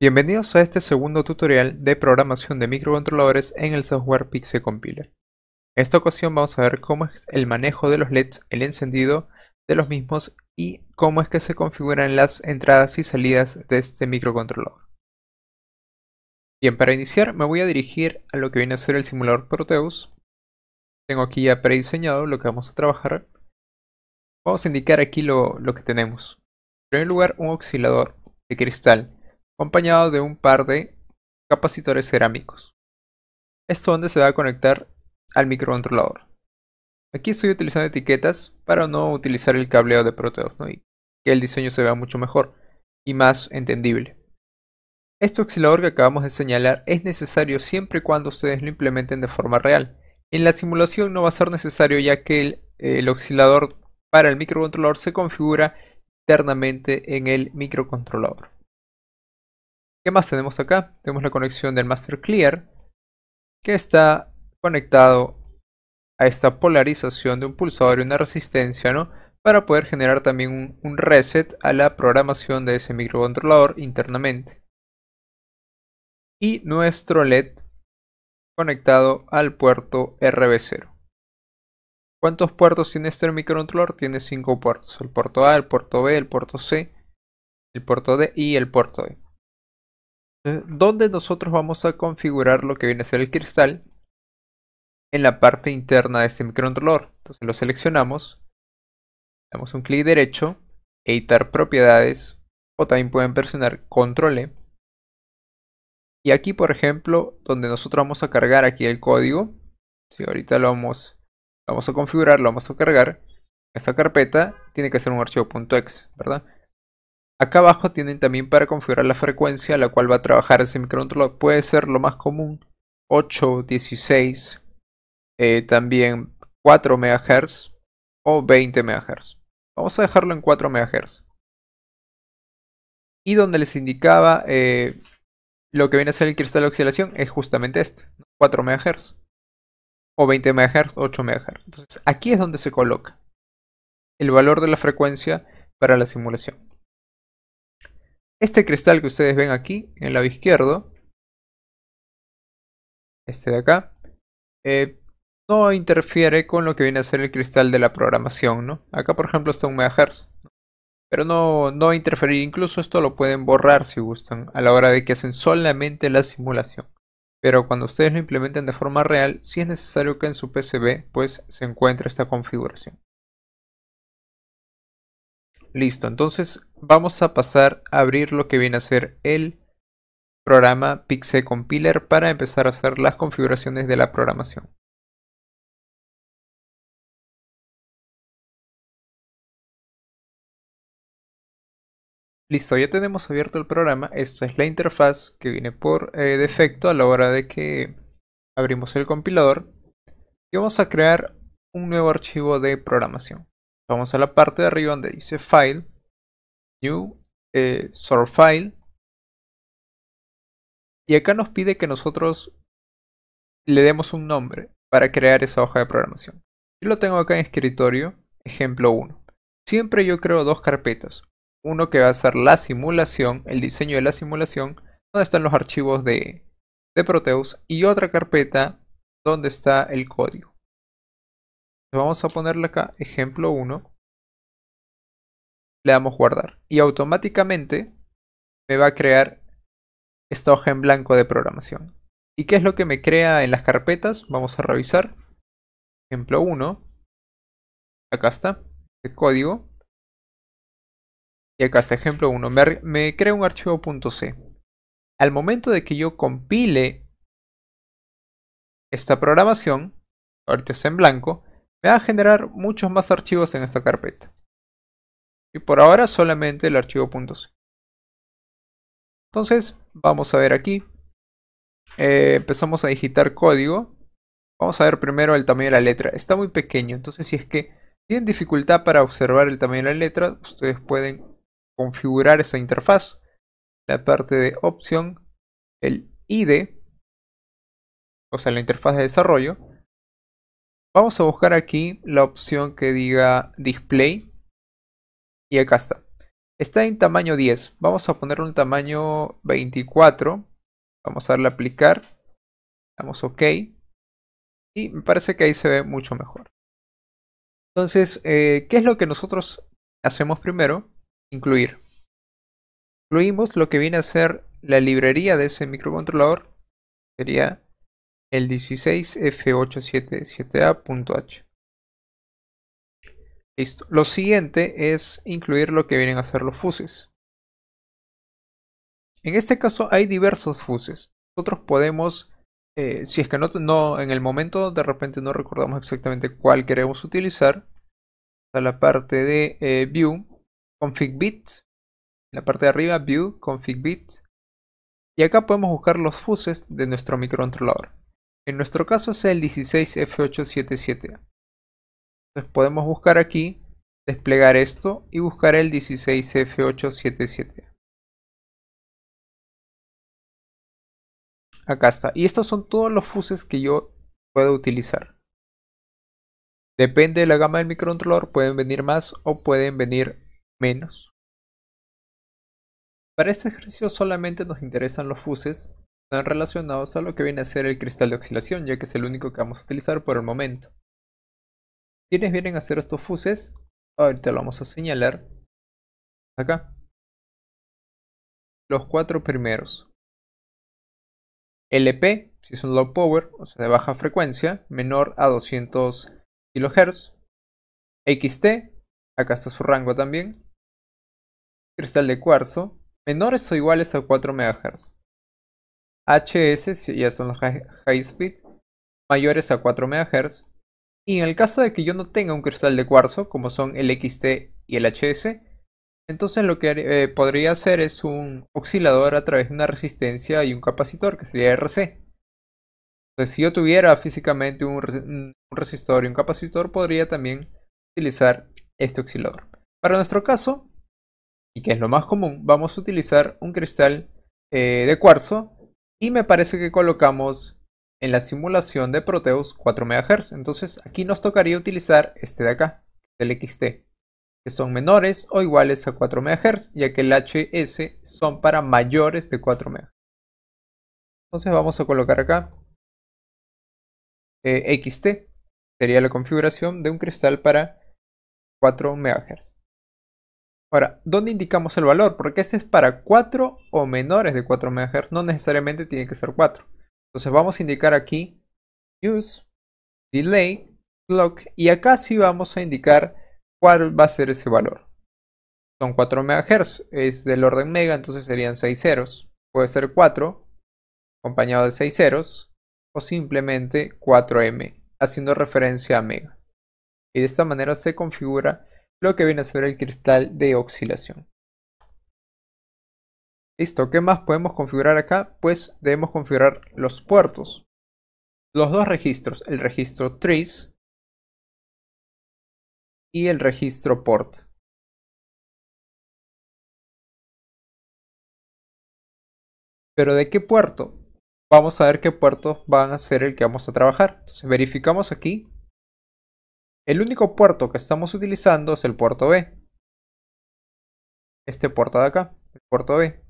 Bienvenidos a este segundo tutorial de programación de microcontroladores en el software Pixel Compiler. En esta ocasión vamos a ver cómo es el manejo de los LEDs, el encendido de los mismos y cómo es que se configuran las entradas y salidas de este microcontrolador. Bien, para iniciar me voy a dirigir a lo que viene a ser el simulador Proteus. Tengo aquí ya prediseñado lo que vamos a trabajar. Vamos a indicar aquí lo, lo que tenemos. En primer lugar, un oscilador de cristal acompañado de un par de capacitores cerámicos. Esto donde se va a conectar al microcontrolador. Aquí estoy utilizando etiquetas para no utilizar el cableado de proteos. y que el diseño se vea mucho mejor y más entendible. Este oscilador que acabamos de señalar es necesario siempre y cuando ustedes lo implementen de forma real. En la simulación no va a ser necesario ya que el oscilador para el microcontrolador se configura internamente en el microcontrolador. ¿Qué más tenemos acá? Tenemos la conexión del Master Clear que está conectado a esta polarización de un pulsador y una resistencia, Para poder generar también un, reset a la programación de ese microcontrolador internamente. Y nuestro LED conectado al puerto RB0. ¿Cuántos puertos tiene este microcontrolador? Tiene 5 puertos. El puerto A, el puerto B, el puerto C, el puerto D y el puerto E. Eh, donde nosotros vamos a configurar lo que viene a ser el cristal en la parte interna de este microcontrolador. Entonces lo seleccionamos, damos un clic derecho, editar propiedades o también pueden presionar control E. Y aquí por ejemplo, donde nosotros vamos a cargar aquí el código, si ahorita lo vamos, vamos a configurar, lo vamos a cargar, esta carpeta tiene que ser un archivo .exe, ¿verdad? Acá abajo tienen también para configurar la frecuencia a la cual va a trabajar ese microcontrolador. Puede ser lo más común, 8, 16, eh, también 4 MHz o 20 MHz. Vamos a dejarlo en 4 MHz. Y donde les indicaba eh, lo que viene a ser el cristal de oscilación es justamente este, 4 MHz o 20 MHz, 8 MHz. Entonces aquí es donde se coloca el valor de la frecuencia para la simulación. Este cristal que ustedes ven aquí, en el lado izquierdo, este de acá, eh, no interfiere con lo que viene a ser el cristal de la programación, ¿no? Acá, por ejemplo, está un megahertz. Pero no, no interferir, incluso esto lo pueden borrar si gustan, a la hora de que hacen solamente la simulación. Pero cuando ustedes lo implementen de forma real, si sí es necesario que en su PCB pues, se encuentre esta configuración. Listo, entonces vamos a pasar a abrir lo que viene a ser el programa Pixel Compiler para empezar a hacer las configuraciones de la programación. Listo, ya tenemos abierto el programa. Esta es la interfaz que viene por eh, defecto a la hora de que abrimos el compilador. Y vamos a crear un nuevo archivo de programación. Vamos a la parte de arriba donde dice File, New, eh, Sort File. Y acá nos pide que nosotros le demos un nombre para crear esa hoja de programación. Yo lo tengo acá en escritorio, ejemplo 1. Siempre yo creo dos carpetas. Uno que va a ser la simulación, el diseño de la simulación, donde están los archivos de Proteus, y otra carpeta donde está el código. Vamos a ponerle acá ejemplo 1. Le damos guardar. Y automáticamente me va a crear esta hoja en blanco de programación. ¿Y qué es lo que me crea en las carpetas? Vamos a revisar. Ejemplo 1. Acá está. El este código. Y acá está ejemplo 1. Me, me crea un archivo .c. Al momento de que yo compile esta programación, ahorita está en blanco, me va a generar muchos más archivos en esta carpeta. Y por ahora solamente el archivo .c. Entonces, vamos a ver aquí. Eh, empezamos a digitar código. Vamos a ver primero el tamaño de la letra. Está muy pequeño, entonces si es que tienen dificultad para observar el tamaño de la letra, ustedes pueden configurar esa interfaz. La parte de opción, el ID, o sea, la interfaz de desarrollo, Vamos a buscar aquí la opción que diga display. Y acá está. Está en tamaño 10. Vamos a ponerle un tamaño 24. Vamos a darle a aplicar. Damos OK. Y me parece que ahí se ve mucho mejor. Entonces, eh, ¿qué es lo que nosotros hacemos primero? Incluir. Incluimos lo que viene a ser la librería de ese microcontrolador. Sería el 16F877A.h. Listo. Lo siguiente es incluir lo que vienen a ser los fuses. En este caso hay diversos fuses. Nosotros podemos, eh, si es que no, en el momento de repente no recordamos exactamente cuál queremos utilizar, a la parte de eh, View, Config Bit, la parte de arriba, View, Config Bit, y acá podemos buscar los fuses de nuestro microcontrolador. En nuestro caso es el 16F877. Entonces podemos buscar aquí, desplegar esto y buscar el 16F877. Acá está. Y estos son todos los fuses que yo puedo utilizar. Depende de la gama del microcontrolador, pueden venir más o pueden venir menos. Para este ejercicio solamente nos interesan los fuses están relacionados a lo que viene a ser el cristal de oscilación, ya que es el único que vamos a utilizar por el momento. ¿Quiénes vienen a hacer estos fuses? Ahorita lo vamos a señalar. Acá. Los cuatro primeros. LP, si es un low power, o sea de baja frecuencia, menor a 200 kHz. XT, acá está su rango también. Cristal de cuarzo, menores o iguales a 4 MHz. HS, ya son los high, speed, mayores a 4 MHz. Y en el caso de que yo no tenga un cristal de cuarzo, como son el XT y el HS, entonces lo que eh, podría hacer es un oscilador a través de una resistencia y un capacitor, que sería RC. Entonces si yo tuviera físicamente un, resistor y un capacitor, podría también utilizar este oscilador. Para nuestro caso, y que es lo más común, vamos a utilizar un cristal eh, de cuarzo y me parece que colocamos en la simulación de Proteus 4 MHz. Entonces aquí nos tocaría utilizar este de acá, el XT, que son menores o iguales a 4 MHz, ya que el HS son para mayores de 4 MHz. Entonces vamos a colocar acá eh, XT, sería la configuración de un cristal para 4 MHz. Ahora, ¿dónde indicamos el valor? Porque este es para 4 o menores de 4 MHz, no necesariamente tiene que ser 4. Entonces vamos a indicar aquí use, delay, clock y acá sí vamos a indicar cuál va a ser ese valor. Son 4 MHz, es del orden mega, entonces serían 6 ceros. Puede ser 4 acompañado de 6 ceros o simplemente 4M, haciendo referencia a mega. Y de esta manera se configura lo que viene a ser el cristal de oscilación Listo, ¿qué más podemos configurar acá? Pues debemos configurar los puertos. Los dos registros, el registro trees y el registro port. Pero ¿de qué puerto? Vamos a ver qué puertos van a ser el que vamos a trabajar. Entonces verificamos aquí el único puerto que estamos utilizando es el puerto B. Este puerto de acá, el puerto B.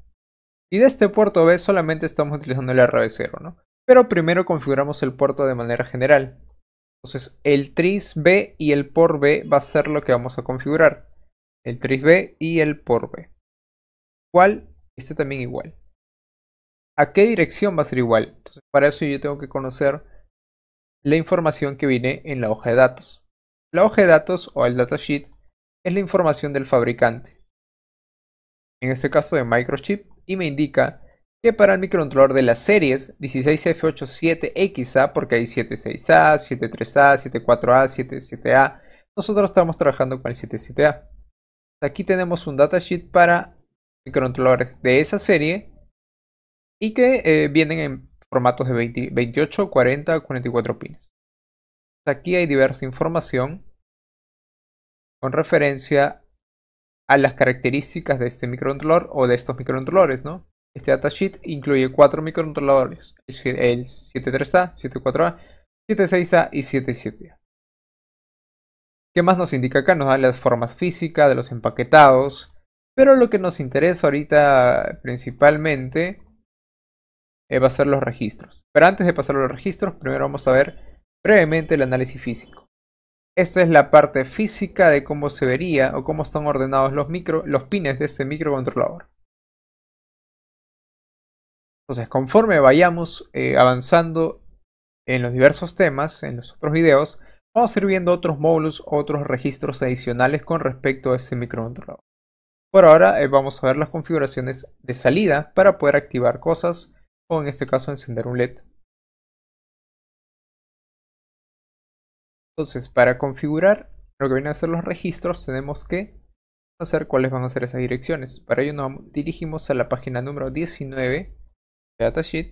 Y de este puerto B solamente estamos utilizando el RB0, ¿no? Pero primero configuramos el puerto de manera general. Entonces el tris B y el por B va a ser lo que vamos a configurar. El tris B y el por B. Igual, este también igual. ¿A qué dirección va a ser igual? Entonces para eso yo tengo que conocer la información que viene en la hoja de datos. La hoja de datos o el datasheet es la información del fabricante, en este caso de Microchip, y me indica que para el microcontrolador de las series 16F87XA, porque hay 76A, 73A, 74A, 77A, nosotros estamos trabajando con el 77A. Aquí tenemos un datasheet para microcontroladores de esa serie y que eh, vienen en formatos de 28, 40, 44 pines. Aquí hay diversa información con referencia a las características de este microcontrolador o de estos microcontroladores, ¿no? Este datasheet incluye cuatro microcontroladores, el 73A, 74A, 76A y 77A. ¿Qué más nos indica acá? Nos da las formas físicas de los empaquetados, pero lo que nos interesa ahorita principalmente eh, va a ser los registros. Pero antes de pasar a los registros, primero vamos a ver Brevemente el análisis físico. Esta es la parte física de cómo se vería o cómo están ordenados los, micro, los pines de este microcontrolador. Entonces, conforme vayamos eh, avanzando en los diversos temas, en los otros videos, vamos a ir viendo otros módulos, otros registros adicionales con respecto a este microcontrolador. Por ahora eh, vamos a ver las configuraciones de salida para poder activar cosas o en este caso encender un LED. Entonces, para configurar lo que vienen a ser los registros, tenemos que hacer cuáles van a ser esas direcciones. Para ello nos dirigimos a la página número 19 de DataSheet.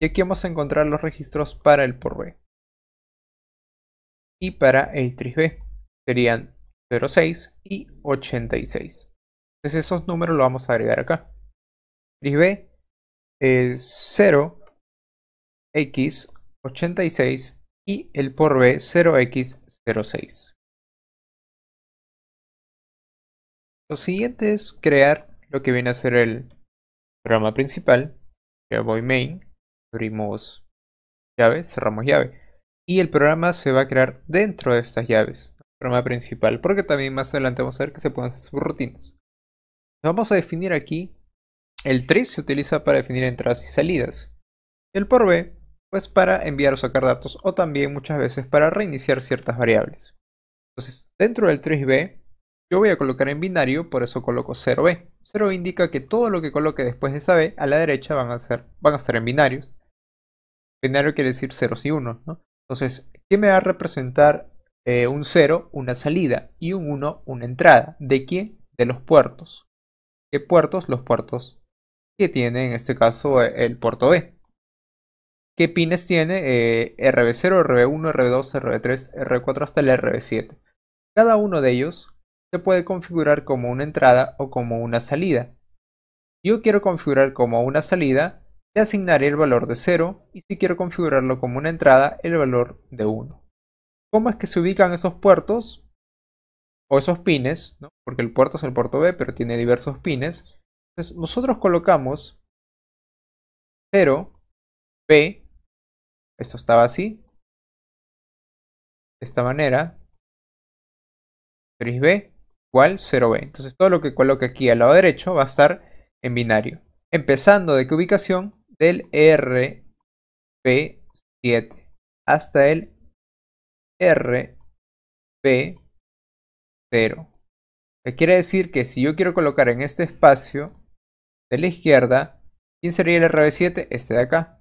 Y aquí vamos a encontrar los registros para el por B. Y para el 3B serían 06 y 86. Entonces esos números los vamos a agregar acá. 3B es 0, X, 86 y el por B 0x06. Lo siguiente es crear lo que viene a ser el programa principal, voy main, abrimos llave, cerramos llave. Y el programa se va a crear dentro de estas llaves, el programa principal, porque también más adelante vamos a ver que se pueden hacer subrutinas. Vamos a definir aquí, el 3 se utiliza para definir entradas y salidas. El por B pues para enviar o sacar datos o también muchas veces para reiniciar ciertas variables. Entonces, dentro del 3B, yo voy a colocar en binario, por eso coloco 0B. 0 indica que todo lo que coloque después de esa B a la derecha van a, ser, van a estar en binarios. Binario quiere decir ceros y unos, ¿no? Entonces, ¿qué me va a representar eh, un 0? Una salida y un 1, una entrada. ¿De quién? De los puertos. ¿Qué puertos? Los puertos que tiene en este caso el puerto B qué pines tiene RB0, RB1, RB2, RB3, RB4 hasta el RB7. Cada uno de ellos se puede configurar como una entrada o como una salida. Yo quiero configurar como una salida, le asignaré el valor de 0 y si quiero configurarlo como una entrada, el valor de 1. ¿Cómo es que se ubican esos puertos? O esos pines, porque el puerto es el puerto B, pero tiene diversos pines. Entonces nosotros colocamos 0, B, esto estaba así. De esta manera. 3b igual 0b. Entonces todo lo que coloque aquí al lado derecho va a estar en binario. Empezando de qué ubicación? Del RP7 hasta el rb 0 Que quiere decir que si yo quiero colocar en este espacio de la izquierda, ¿quién sería el RB7? Este de acá.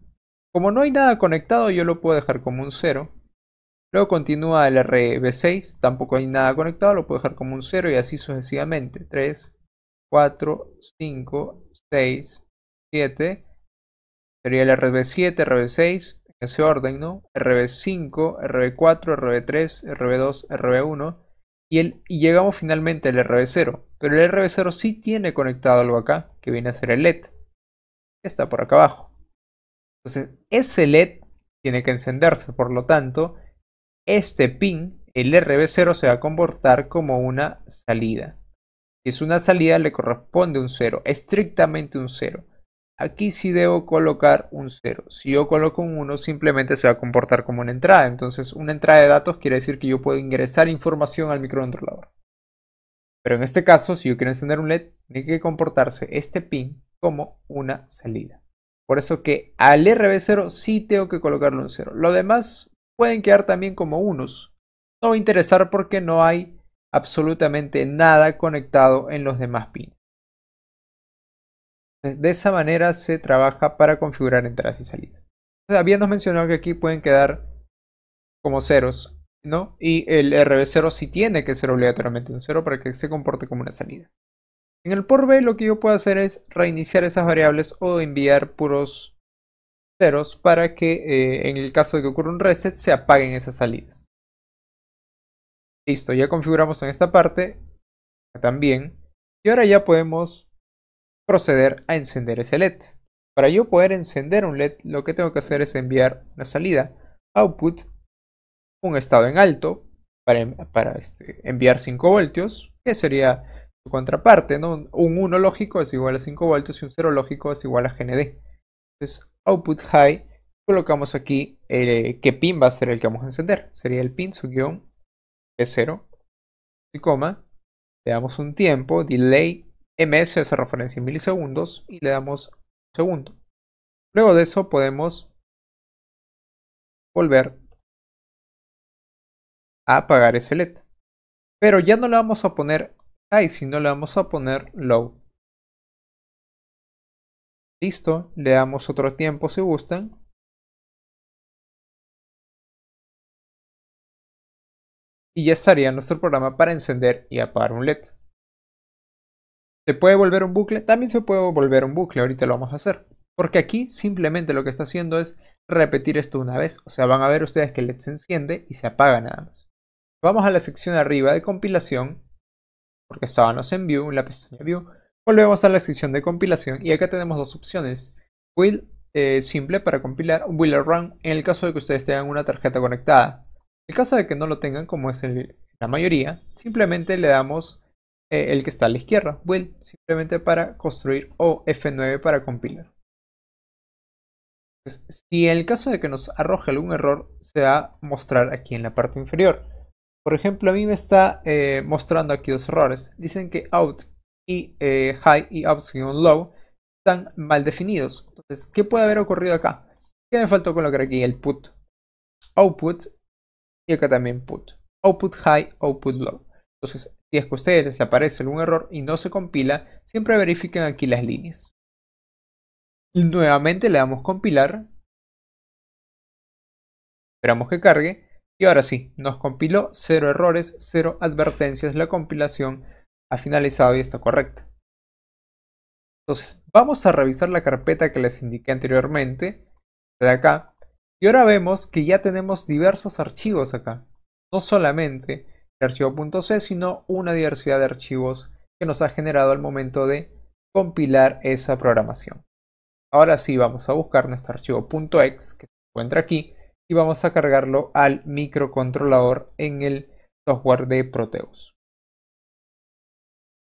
Como no hay nada conectado, yo lo puedo dejar como un 0. Luego continúa el RB6, tampoco hay nada conectado, lo puedo dejar como un 0 y así sucesivamente. 3, 4, 5, 6, 7. Sería el RB7, RB6, en ese orden, ¿no? RB5, RB4, RB3, RB2, RB1. Y, y llegamos finalmente al RB0. Pero el RB0 sí tiene conectado algo acá, que viene a ser el LED. Está por acá abajo. Entonces, ese LED tiene que encenderse, por lo tanto, este pin, el RB0, se va a comportar como una salida. Si es una salida, le corresponde un 0, estrictamente un 0. Aquí sí debo colocar un 0. Si yo coloco un 1, simplemente se va a comportar como una entrada. Entonces, una entrada de datos quiere decir que yo puedo ingresar información al microcontrolador. Pero en este caso, si yo quiero encender un LED, tiene que comportarse este pin como una salida. Por eso que al RB0 sí tengo que colocarle un 0. Lo demás pueden quedar también como unos. No va a interesar porque no hay absolutamente nada conectado en los demás pins. De esa manera se trabaja para configurar entradas y salidas. Habíamos mencionado que aquí pueden quedar como ceros, ¿no? Y el RB0 sí tiene que ser obligatoriamente un cero para que se comporte como una salida. En el por b lo que yo puedo hacer es reiniciar esas variables o enviar puros ceros para que eh, en el caso de que ocurra un reset se apaguen esas salidas. Listo, ya configuramos en esta parte también. Y ahora ya podemos proceder a encender ese LED. Para yo poder encender un LED, lo que tengo que hacer es enviar una salida output, un estado en alto, para, em, este, enviar 5 voltios, que sería contraparte, Un 1 lógico es igual a 5 voltios y un 0 lógico es igual a GND. Entonces, output high, colocamos aquí eh, qué pin va a ser el que vamos a encender. Sería el pin, su guión, es 0, y coma. Le damos un tiempo, delay, ms, esa referencia en milisegundos, y le damos un segundo. Luego de eso podemos volver a apagar ese LED. Pero ya no le vamos a poner ahí si no le vamos a poner low. Listo, le damos otro tiempo si gustan. Y ya estaría nuestro programa para encender y apagar un LED. ¿Se puede volver un bucle? También se puede volver un bucle, ahorita lo vamos a hacer. Porque aquí simplemente lo que está haciendo es repetir esto una vez. O sea, van a ver ustedes que el LED se enciende y se apaga nada más. Vamos a la sección arriba de compilación porque estábamos en View, en la pestaña View, volvemos a la sección de compilación y acá tenemos dos opciones. Will eh, simple para compilar, build run en el caso de que ustedes tengan una tarjeta conectada. En el caso de que no lo tengan, como es la mayoría, simplemente le damos eh, el que está a la izquierda, Will, simplemente para construir o F9 para compilar. si en el caso de que nos arroje algún error, se va a mostrar aquí en la parte inferior. Por ejemplo, a mí me está eh, mostrando aquí dos errores. Dicen que out y eh, high y out-low están mal definidos. Entonces, ¿qué puede haber ocurrido acá? ¿Qué me faltó colocar aquí? El put. Output y acá también put. Output high, output low. Entonces, si es que a ustedes les aparece algún error y no se compila, siempre verifiquen aquí las líneas. Y nuevamente le damos compilar. Esperamos que cargue. Y ahora sí, nos compiló cero errores, cero advertencias. La compilación ha finalizado y está correcta. Entonces, vamos a revisar la carpeta que les indiqué anteriormente, de acá. Y ahora vemos que ya tenemos diversos archivos acá. No solamente el .c, sino una diversidad de archivos que nos ha generado al momento de compilar esa programación. Ahora sí, vamos a buscar nuestro archivo .exe que se encuentra aquí y vamos a cargarlo al microcontrolador en el software de Proteus.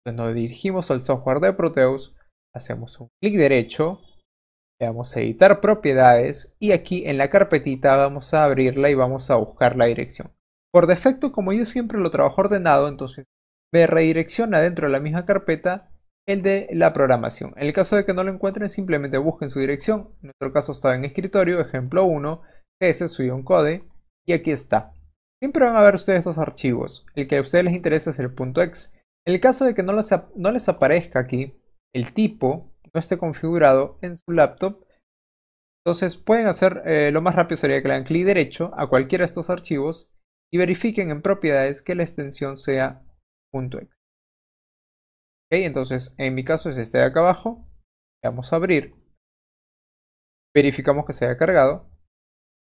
Entonces nos dirigimos al software de Proteus, hacemos un clic derecho, le damos a editar propiedades y aquí en la carpetita vamos a abrirla y vamos a buscar la dirección. Por defecto, como yo siempre lo trabajo ordenado, entonces me redirecciona dentro de la misma carpeta el de la programación. En el caso de que no lo encuentren, simplemente busquen su dirección. En nuestro caso estaba en escritorio, ejemplo 1, ese, subió un code y aquí está. Siempre van a ver ustedes dos archivos. El que a ustedes les interesa es el .exe. En el caso de que no les, no les aparezca aquí el tipo, no esté configurado en su laptop, entonces pueden hacer, eh, lo más rápido sería que le den clic derecho a cualquiera de estos archivos y verifiquen en propiedades que la extensión sea .exe. Ok, entonces en mi caso es este de acá abajo. Le damos a abrir. Verificamos que se haya cargado.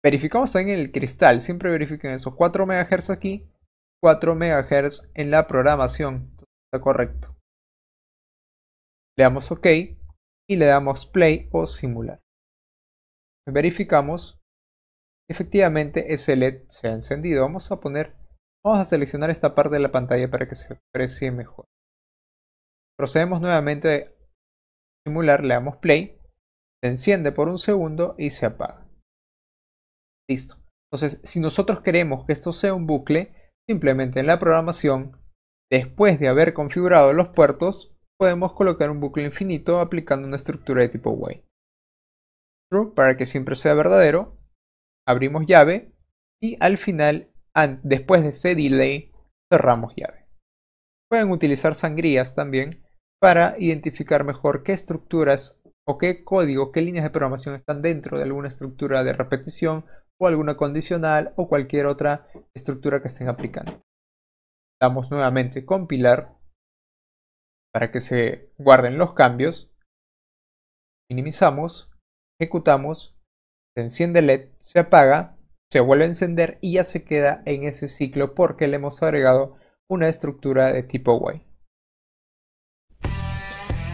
Verificamos también el cristal, siempre verifiquen esos 4 MHz aquí, 4 MHz en la programación, está correcto. Le damos OK y le damos play o simular. Verificamos, efectivamente ese LED se ha encendido, vamos a poner, vamos a seleccionar esta parte de la pantalla para que se aprecie mejor. Procedemos nuevamente a simular, le damos play, se enciende por un segundo y se apaga. Listo. Entonces, si nosotros queremos que esto sea un bucle, simplemente en la programación, después de haber configurado los puertos, podemos colocar un bucle infinito aplicando una estructura de tipo Way. True para que siempre sea verdadero. Abrimos llave y al final, después de ese delay, cerramos llave. Pueden utilizar sangrías también para identificar mejor qué estructuras o qué código, qué líneas de programación están dentro de alguna estructura de repetición o alguna condicional o cualquier otra estructura que estén aplicando. Damos nuevamente compilar para que se guarden los cambios. Minimizamos, ejecutamos, se enciende LED, se apaga, se vuelve a encender y ya se queda en ese ciclo porque le hemos agregado una estructura de tipo Y.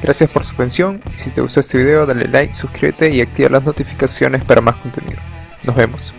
Gracias por su atención y si te gustó este video dale like, suscríbete y activa las notificaciones para más contenido. Nos vemos.